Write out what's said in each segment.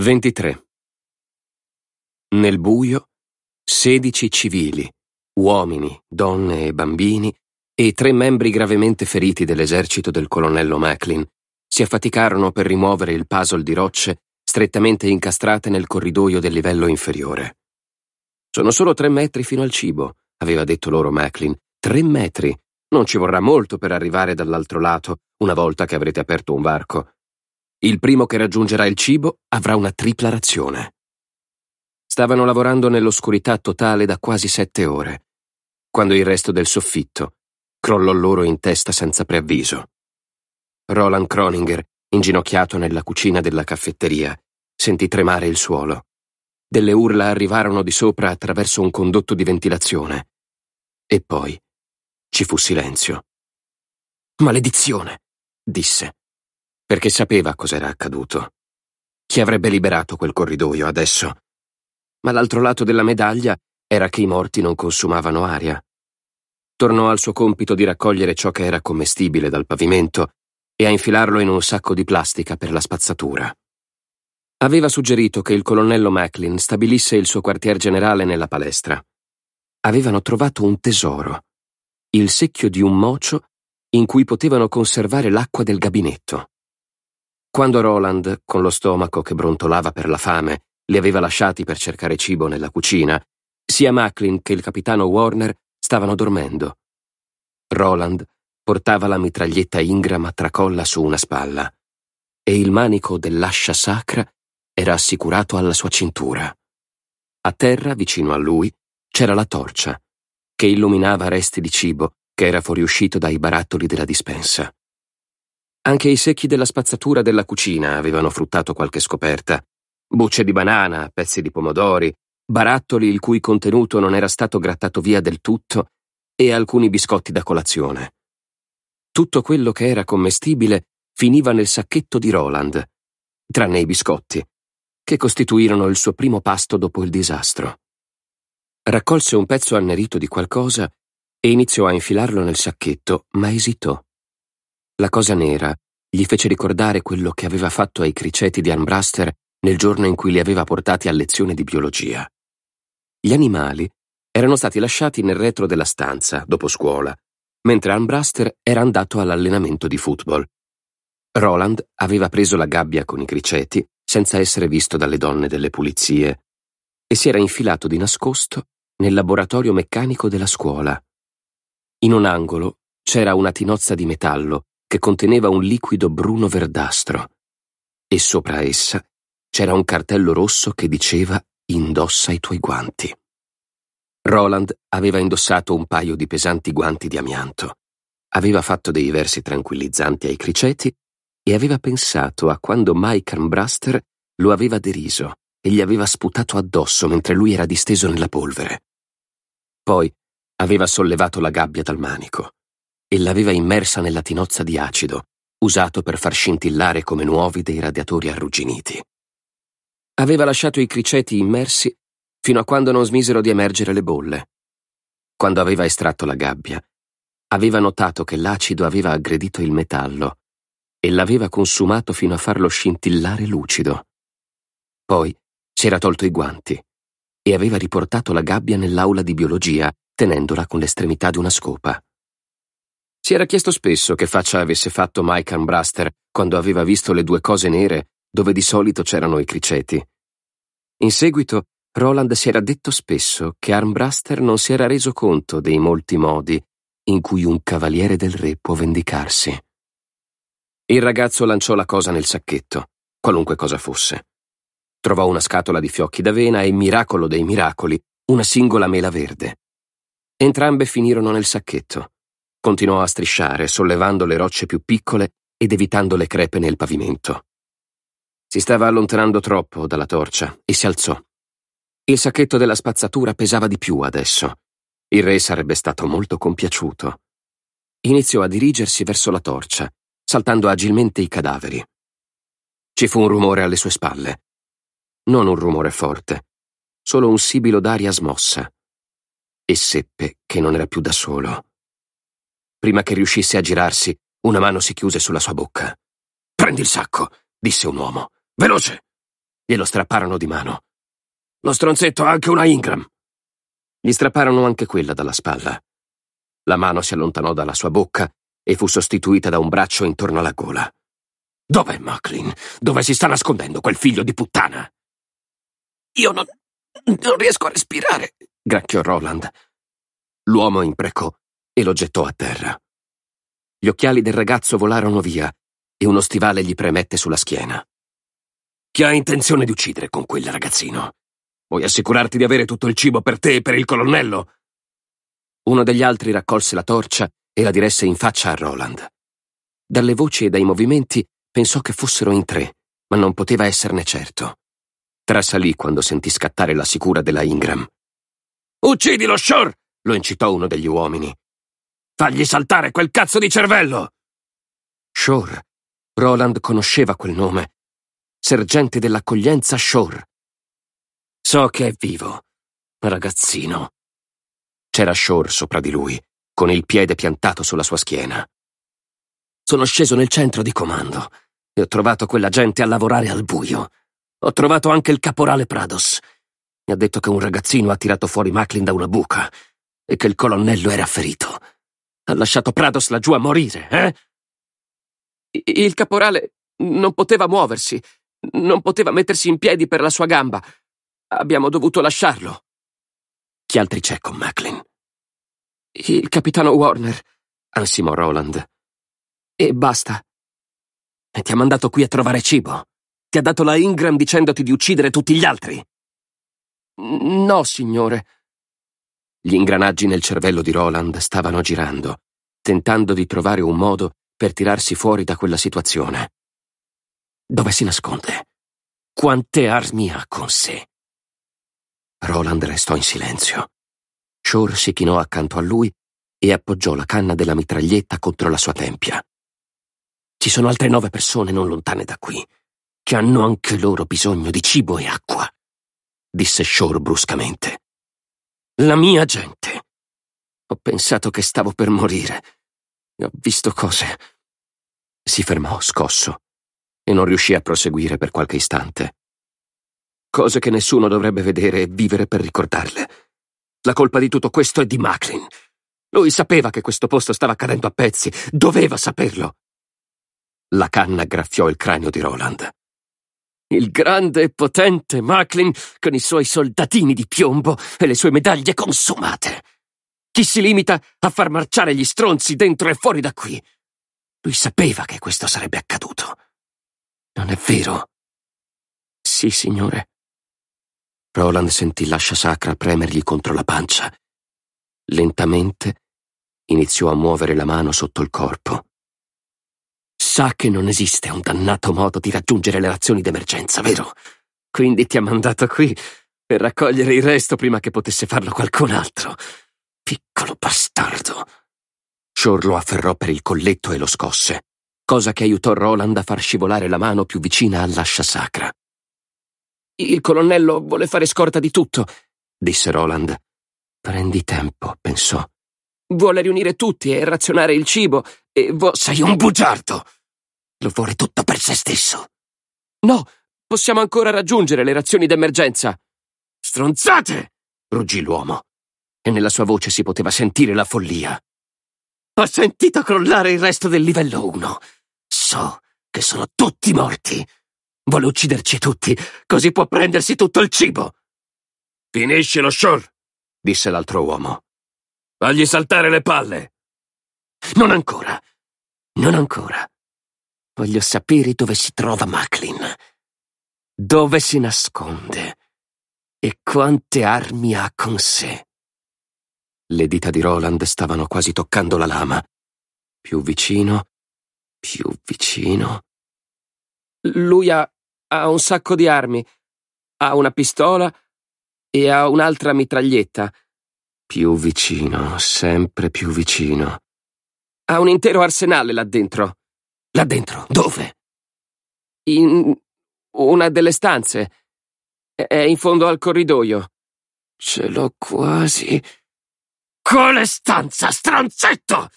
23. Nel buio, 16 civili, uomini, donne e bambini, e tre membri gravemente feriti dell'esercito del colonnello Macklin si affaticarono per rimuovere il puzzle di rocce strettamente incastrate nel corridoio del livello inferiore. Sono solo tre metri fino al cibo, aveva detto loro Macklin. Tre metri. Non ci vorrà molto per arrivare dall'altro lato, una volta che avrete aperto un varco. Il primo che raggiungerà il cibo avrà una tripla razione. Stavano lavorando nell'oscurità totale da quasi sette ore, quando il resto del soffitto crollò loro in testa senza preavviso. Roland Croninger, inginocchiato nella cucina della caffetteria, sentì tremare il suolo. Delle urla arrivarono di sopra attraverso un condotto di ventilazione. E poi ci fu silenzio. Maledizione, disse perché sapeva cos'era accaduto. Chi avrebbe liberato quel corridoio adesso? Ma l'altro lato della medaglia era che i morti non consumavano aria. Tornò al suo compito di raccogliere ciò che era commestibile dal pavimento e a infilarlo in un sacco di plastica per la spazzatura. Aveva suggerito che il colonnello Macklin stabilisse il suo quartier generale nella palestra. Avevano trovato un tesoro, il secchio di un mocio in cui potevano conservare l'acqua del gabinetto. Quando Roland, con lo stomaco che brontolava per la fame, li aveva lasciati per cercare cibo nella cucina, sia Macklin che il capitano Warner stavano dormendo. Roland portava la mitraglietta Ingram a tracolla su una spalla e il manico dell'ascia sacra era assicurato alla sua cintura. A terra, vicino a lui, c'era la torcia, che illuminava resti di cibo che era fuoriuscito dai barattoli della dispensa. Anche i secchi della spazzatura della cucina avevano fruttato qualche scoperta. Bucce di banana, pezzi di pomodori, barattoli il cui contenuto non era stato grattato via del tutto e alcuni biscotti da colazione. Tutto quello che era commestibile finiva nel sacchetto di Roland, tranne i biscotti, che costituirono il suo primo pasto dopo il disastro. Raccolse un pezzo annerito di qualcosa e iniziò a infilarlo nel sacchetto, ma esitò. La cosa nera gli fece ricordare quello che aveva fatto ai criceti di Armbraster nel giorno in cui li aveva portati a lezione di biologia. Gli animali erano stati lasciati nel retro della stanza, dopo scuola, mentre Armbraster era andato all'allenamento di football. Roland aveva preso la gabbia con i criceti senza essere visto dalle donne delle pulizie e si era infilato di nascosto nel laboratorio meccanico della scuola. In un angolo c'era una tinozza di metallo che conteneva un liquido bruno verdastro e sopra essa c'era un cartello rosso che diceva indossa i tuoi guanti. Roland aveva indossato un paio di pesanti guanti di amianto, aveva fatto dei versi tranquillizzanti ai criceti e aveva pensato a quando Mike Armbraster lo aveva deriso e gli aveva sputato addosso mentre lui era disteso nella polvere. Poi aveva sollevato la gabbia dal manico, e l'aveva immersa nella tinozza di acido, usato per far scintillare come nuovi dei radiatori arrugginiti. Aveva lasciato i criceti immersi fino a quando non smisero di emergere le bolle. Quando aveva estratto la gabbia, aveva notato che l'acido aveva aggredito il metallo e l'aveva consumato fino a farlo scintillare lucido. Poi s'era tolto i guanti e aveva riportato la gabbia nell'aula di biologia, tenendola con l'estremità di una scopa. Si era chiesto spesso che faccia avesse fatto Mike Ambraster quando aveva visto le due cose nere dove di solito c'erano i criceti. In seguito, Roland si era detto spesso che Armbraster non si era reso conto dei molti modi in cui un cavaliere del re può vendicarsi. Il ragazzo lanciò la cosa nel sacchetto, qualunque cosa fosse. Trovò una scatola di fiocchi d'avena e, miracolo dei miracoli, una singola mela verde. Entrambe finirono nel sacchetto. Continuò a strisciare, sollevando le rocce più piccole ed evitando le crepe nel pavimento. Si stava allontanando troppo dalla torcia e si alzò. Il sacchetto della spazzatura pesava di più adesso. Il re sarebbe stato molto compiaciuto. Iniziò a dirigersi verso la torcia, saltando agilmente i cadaveri. Ci fu un rumore alle sue spalle. Non un rumore forte, solo un sibilo d'aria smossa. E seppe che non era più da solo. Prima che riuscisse a girarsi, una mano si chiuse sulla sua bocca. Prendi il sacco, disse un uomo. Veloce! Glielo strapparono di mano. Lo stronzetto ha anche una Ingram. Gli strapparono anche quella dalla spalla. La mano si allontanò dalla sua bocca e fu sostituita da un braccio intorno alla gola. Dov'è Macklin? Dove si sta nascondendo quel figlio di puttana? Io non. non riesco a respirare, gracchiò Roland. L'uomo imprecò e lo gettò a terra. Gli occhiali del ragazzo volarono via e uno stivale gli premette sulla schiena. Chi ha intenzione di uccidere con quel ragazzino? Vuoi assicurarti di avere tutto il cibo per te e per il colonnello? Uno degli altri raccolse la torcia e la diresse in faccia a Roland. Dalle voci e dai movimenti pensò che fossero in tre, ma non poteva esserne certo. Trasalì quando sentì scattare la sicura della Ingram. Uccidilo, Shore! lo incitò uno degli uomini. Fagli saltare quel cazzo di cervello! Shore. Roland conosceva quel nome. Sergente dell'accoglienza Shore. So che è vivo, ragazzino. C'era Shore sopra di lui, con il piede piantato sulla sua schiena. Sono sceso nel centro di comando e ho trovato quella gente a lavorare al buio. Ho trovato anche il caporale Prados. Mi ha detto che un ragazzino ha tirato fuori Macklin da una buca e che il colonnello era ferito. Ha lasciato Prados laggiù a morire, eh? Il caporale non poteva muoversi, non poteva mettersi in piedi per la sua gamba. Abbiamo dovuto lasciarlo. Chi altri c'è con Macklin? Il capitano Warner, ansimò Roland. E basta. E ti ha mandato qui a trovare cibo. Ti ha dato la Ingram dicendoti di uccidere tutti gli altri. No, signore. Gli ingranaggi nel cervello di Roland stavano girando, tentando di trovare un modo per tirarsi fuori da quella situazione. Dove si nasconde? Quante armi ha con sé? Roland restò in silenzio. Shore si chinò accanto a lui e appoggiò la canna della mitraglietta contro la sua tempia. Ci sono altre nove persone non lontane da qui, che hanno anche loro bisogno di cibo e acqua, disse Shore bruscamente la mia gente. Ho pensato che stavo per morire e ho visto cose. Si fermò scosso e non riuscì a proseguire per qualche istante. Cose che nessuno dovrebbe vedere e vivere per ricordarle. La colpa di tutto questo è di Macklin. Lui sapeva che questo posto stava cadendo a pezzi, doveva saperlo. La canna graffiò il cranio di Roland. Il grande e potente Macklin con i suoi soldatini di piombo e le sue medaglie consumate. Chi si limita a far marciare gli stronzi dentro e fuori da qui? Lui sapeva che questo sarebbe accaduto. Non è vero? Sì, signore. Roland sentì l'ascia sacra premergli contro la pancia. Lentamente iniziò a muovere la mano sotto il corpo. Sa che non esiste un dannato modo di raggiungere le azioni d'emergenza, vero? Quindi ti ha mandato qui per raccogliere il resto prima che potesse farlo qualcun altro. Piccolo bastardo. Shore lo afferrò per il colletto e lo scosse, cosa che aiutò Roland a far scivolare la mano più vicina all'ascia sacra. Il colonnello vuole fare scorta di tutto, disse Roland. Prendi tempo, pensò. Vuole riunire tutti e razionare il cibo, e vo- sei un bugiardo! Lo vuole tutto per se stesso. No, possiamo ancora raggiungere le razioni d'emergenza. Stronzate! ruggì l'uomo, e nella sua voce si poteva sentire la follia. Ho sentito crollare il resto del livello 1. So che sono tutti morti. Vuole ucciderci tutti, così può prendersi tutto il cibo. Finisci lo show, disse l'altro uomo. Fagli saltare le palle. Non ancora. Non ancora. Voglio sapere dove si trova Macklin, dove si nasconde e quante armi ha con sé. Le dita di Roland stavano quasi toccando la lama. Più vicino, più vicino. Lui ha, ha un sacco di armi. Ha una pistola e ha un'altra mitraglietta. Più vicino, sempre più vicino. Ha un intero arsenale là dentro. Là dentro. Dove? In una delle stanze. È in fondo al corridoio. Ce l'ho quasi. Quale stanza, stronzetto?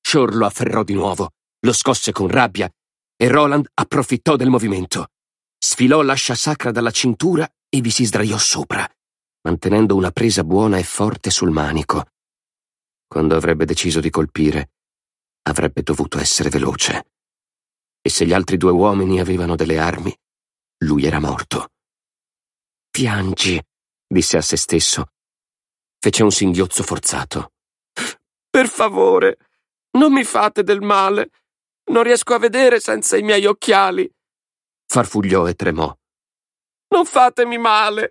Shor lo afferrò di nuovo, lo scosse con rabbia e Roland approfittò del movimento. Sfilò l'ascia sacra dalla cintura e vi si sdraiò sopra, mantenendo una presa buona e forte sul manico. Quando avrebbe deciso di colpire, avrebbe dovuto essere veloce e se gli altri due uomini avevano delle armi, lui era morto. Piangi, disse a se stesso. Fece un singhiozzo forzato. Per favore, non mi fate del male. Non riesco a vedere senza i miei occhiali. Farfugliò e tremò. Non fatemi male.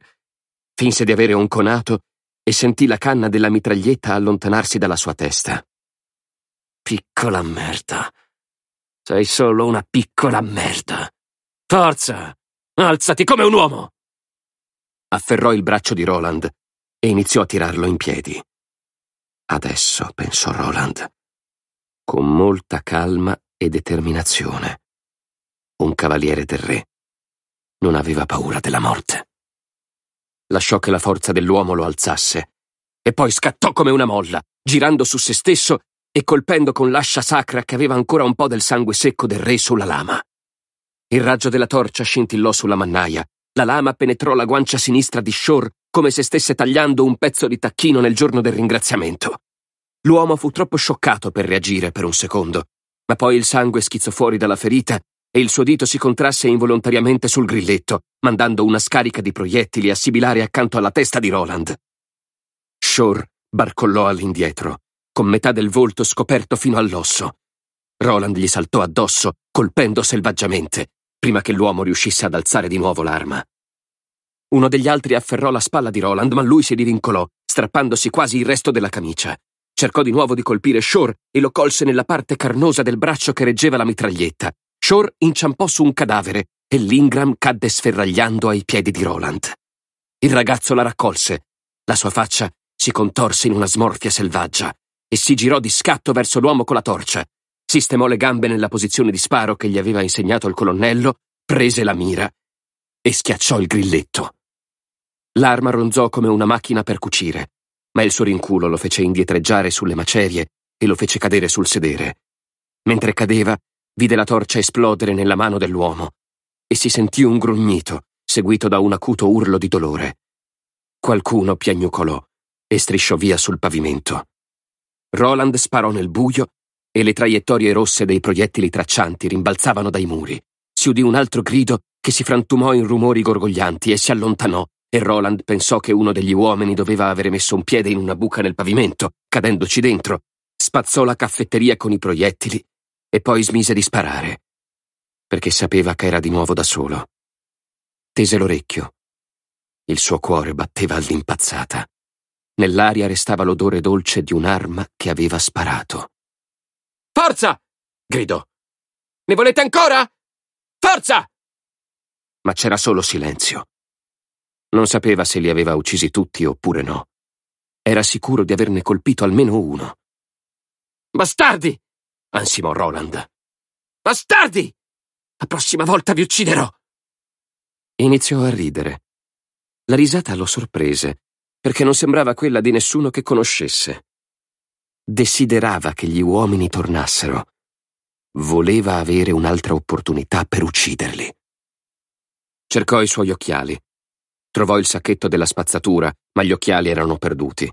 Finse di avere un conato e sentì la canna della mitraglietta allontanarsi dalla sua testa. Piccola merda, sei solo una piccola merda. Forza! Alzati come un uomo! Afferrò il braccio di Roland e iniziò a tirarlo in piedi. Adesso, pensò Roland, con molta calma e determinazione. Un cavaliere del re non aveva paura della morte. Lasciò che la forza dell'uomo lo alzasse e poi scattò come una molla, girando su se stesso e colpendo con l'ascia sacra che aveva ancora un po' del sangue secco del re sulla lama. Il raggio della torcia scintillò sulla mannaia. La lama penetrò la guancia sinistra di Shore come se stesse tagliando un pezzo di tacchino nel giorno del ringraziamento. L'uomo fu troppo scioccato per reagire per un secondo, ma poi il sangue schizzò fuori dalla ferita e il suo dito si contrasse involontariamente sul grilletto, mandando una scarica di proiettili a sibilare accanto alla testa di Roland. Shore barcollò all'indietro, con metà del volto scoperto fino all'osso. Roland gli saltò addosso, colpendo selvaggiamente, prima che l'uomo riuscisse ad alzare di nuovo l'arma. Uno degli altri afferrò la spalla di Roland, ma lui si divincolò, strappandosi quasi il resto della camicia. Cercò di nuovo di colpire Shore e lo colse nella parte carnosa del braccio che reggeva la mitraglietta. Shore inciampò su un cadavere e l'Ingram cadde sferragliando ai piedi di Roland. Il ragazzo la raccolse. La sua faccia si contorse in una smorfia selvaggia e si girò di scatto verso l'uomo con la torcia. Sistemò le gambe nella posizione di sparo che gli aveva insegnato il colonnello, prese la mira e schiacciò il grilletto. L'arma ronzò come una macchina per cucire, ma il suo rinculo lo fece indietreggiare sulle macerie e lo fece cadere sul sedere. Mentre cadeva, vide la torcia esplodere nella mano dell'uomo e si sentì un grugnito, seguito da un acuto urlo di dolore. Qualcuno piagnucolò e strisciò via sul pavimento. Roland sparò nel buio e le traiettorie rosse dei proiettili traccianti rimbalzavano dai muri. Si udì un altro grido che si frantumò in rumori gorgoglianti e si allontanò, e Roland pensò che uno degli uomini doveva avere messo un piede in una buca nel pavimento, cadendoci dentro. Spazzò la caffetteria con i proiettili e poi smise di sparare, perché sapeva che era di nuovo da solo. Tese l'orecchio. Il suo cuore batteva all'impazzata. Nell'aria restava l'odore dolce di un'arma che aveva sparato. Forza! gridò. Ne volete ancora? Forza! Ma c'era solo silenzio. Non sapeva se li aveva uccisi tutti oppure no. Era sicuro di averne colpito almeno uno. Bastardi! ansimò Roland. Bastardi! La prossima volta vi ucciderò! Iniziò a ridere. La risata lo sorprese perché non sembrava quella di nessuno che conoscesse. Desiderava che gli uomini tornassero. Voleva avere un'altra opportunità per ucciderli. Cercò i suoi occhiali. Trovò il sacchetto della spazzatura, ma gli occhiali erano perduti.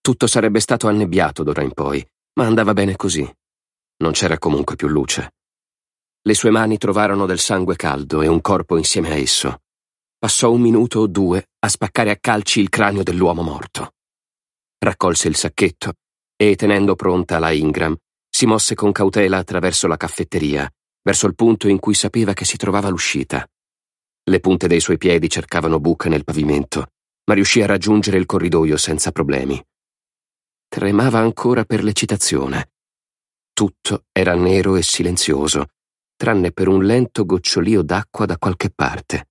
Tutto sarebbe stato annebbiato d'ora in poi, ma andava bene così. Non c'era comunque più luce. Le sue mani trovarono del sangue caldo e un corpo insieme a esso. Passò un minuto o due a spaccare a calci il cranio dell'uomo morto. Raccolse il sacchetto e, tenendo pronta la Ingram, si mosse con cautela attraverso la caffetteria, verso il punto in cui sapeva che si trovava l'uscita. Le punte dei suoi piedi cercavano buche nel pavimento, ma riuscì a raggiungere il corridoio senza problemi. Tremava ancora per l'eccitazione. Tutto era nero e silenzioso, tranne per un lento gocciolio d'acqua da qualche parte.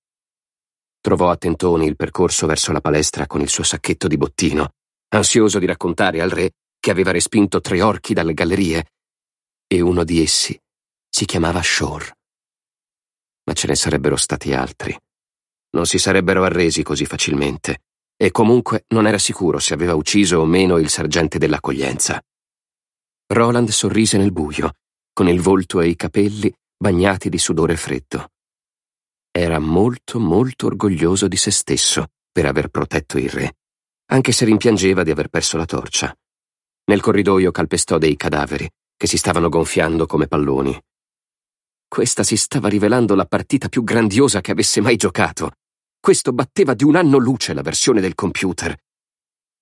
Trovò a tentoni il percorso verso la palestra con il suo sacchetto di bottino, ansioso di raccontare al re che aveva respinto tre orchi dalle gallerie, e uno di essi si chiamava Shore. Ma ce ne sarebbero stati altri. Non si sarebbero arresi così facilmente, e comunque non era sicuro se aveva ucciso o meno il sergente dell'accoglienza. Roland sorrise nel buio, con il volto e i capelli bagnati di sudore freddo. Era molto, molto orgoglioso di se stesso per aver protetto il re, anche se rimpiangeva di aver perso la torcia. Nel corridoio calpestò dei cadaveri che si stavano gonfiando come palloni. Questa si stava rivelando la partita più grandiosa che avesse mai giocato. Questo batteva di un anno luce la versione del computer.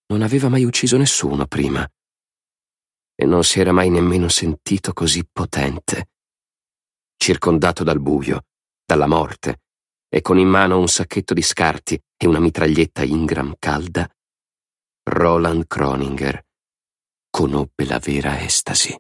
Non aveva mai ucciso nessuno prima. E non si era mai nemmeno sentito così potente. Circondato dal buio, dalla morte, e con in mano un sacchetto di scarti e una mitraglietta Ingram calda, Roland Kroninger conobbe la vera estasi.